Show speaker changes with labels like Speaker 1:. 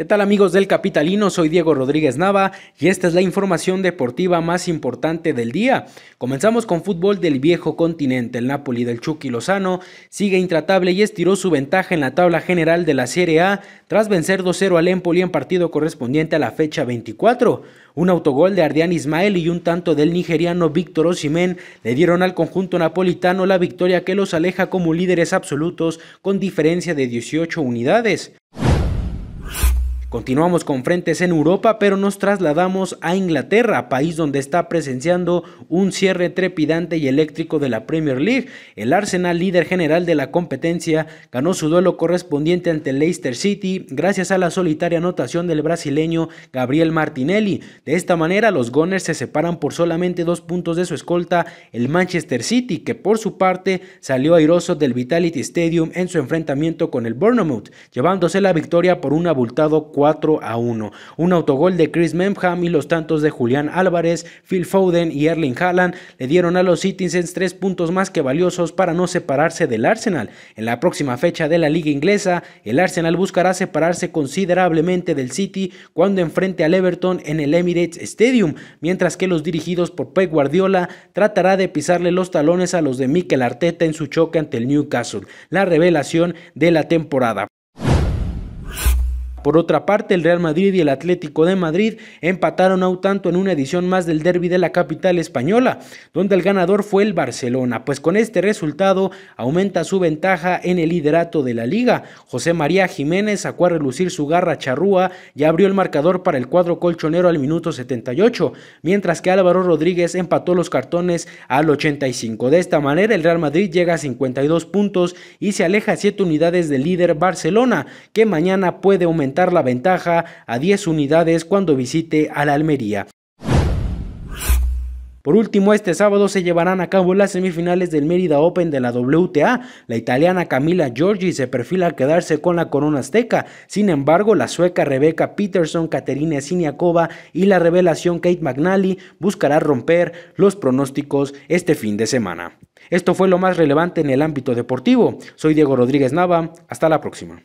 Speaker 1: ¿Qué tal amigos del Capitalino? Soy Diego Rodríguez Nava y esta es la información deportiva más importante del día. Comenzamos con fútbol del viejo continente. El Napoli del Chucky Lozano sigue intratable y estiró su ventaja en la tabla general de la Serie A tras vencer 2-0 al Empoli en partido correspondiente a la fecha 24. Un autogol de Ardian Ismael y un tanto del nigeriano Víctor Osimén le dieron al conjunto napolitano la victoria que los aleja como líderes absolutos con diferencia de 18 unidades. Continuamos con frentes en Europa, pero nos trasladamos a Inglaterra, país donde está presenciando un cierre trepidante y eléctrico de la Premier League. El Arsenal, líder general de la competencia, ganó su duelo correspondiente ante Leicester City gracias a la solitaria anotación del brasileño Gabriel Martinelli. De esta manera, los Gunners se separan por solamente dos puntos de su escolta, el Manchester City, que por su parte salió airoso del Vitality Stadium en su enfrentamiento con el Bournemouth, llevándose la victoria por un abultado 4 4 a 1. Un autogol de Chris Memham y los tantos de Julián Álvarez, Phil Foden y Erling Haaland le dieron a los Citizens tres puntos más que valiosos para no separarse del Arsenal. En la próxima fecha de la liga inglesa, el Arsenal buscará separarse considerablemente del City cuando enfrente al Everton en el Emirates Stadium, mientras que los dirigidos por Pep Guardiola tratará de pisarle los talones a los de Mikel Arteta en su choque ante el Newcastle, la revelación de la temporada. Por otra parte, el Real Madrid y el Atlético de Madrid empataron a un tanto en una edición más del derby de la capital española, donde el ganador fue el Barcelona, pues con este resultado aumenta su ventaja en el liderato de la liga. José María Jiménez sacó a relucir su garra charrúa y abrió el marcador para el cuadro colchonero al minuto 78, mientras que Álvaro Rodríguez empató los cartones al 85. De esta manera, el Real Madrid llega a 52 puntos y se aleja 7 unidades del líder Barcelona, que mañana puede aumentar la ventaja a 10 unidades cuando visite a la Almería. Por último, este sábado se llevarán a cabo las semifinales del Mérida Open de la WTA. La italiana Camila Giorgi se perfila a quedarse con la corona azteca. Sin embargo, la sueca Rebecca Peterson, Katerina Siniakova y la revelación Kate McNally buscarán romper los pronósticos este fin de semana. Esto fue lo más relevante en el ámbito deportivo. Soy Diego Rodríguez Nava. Hasta la próxima.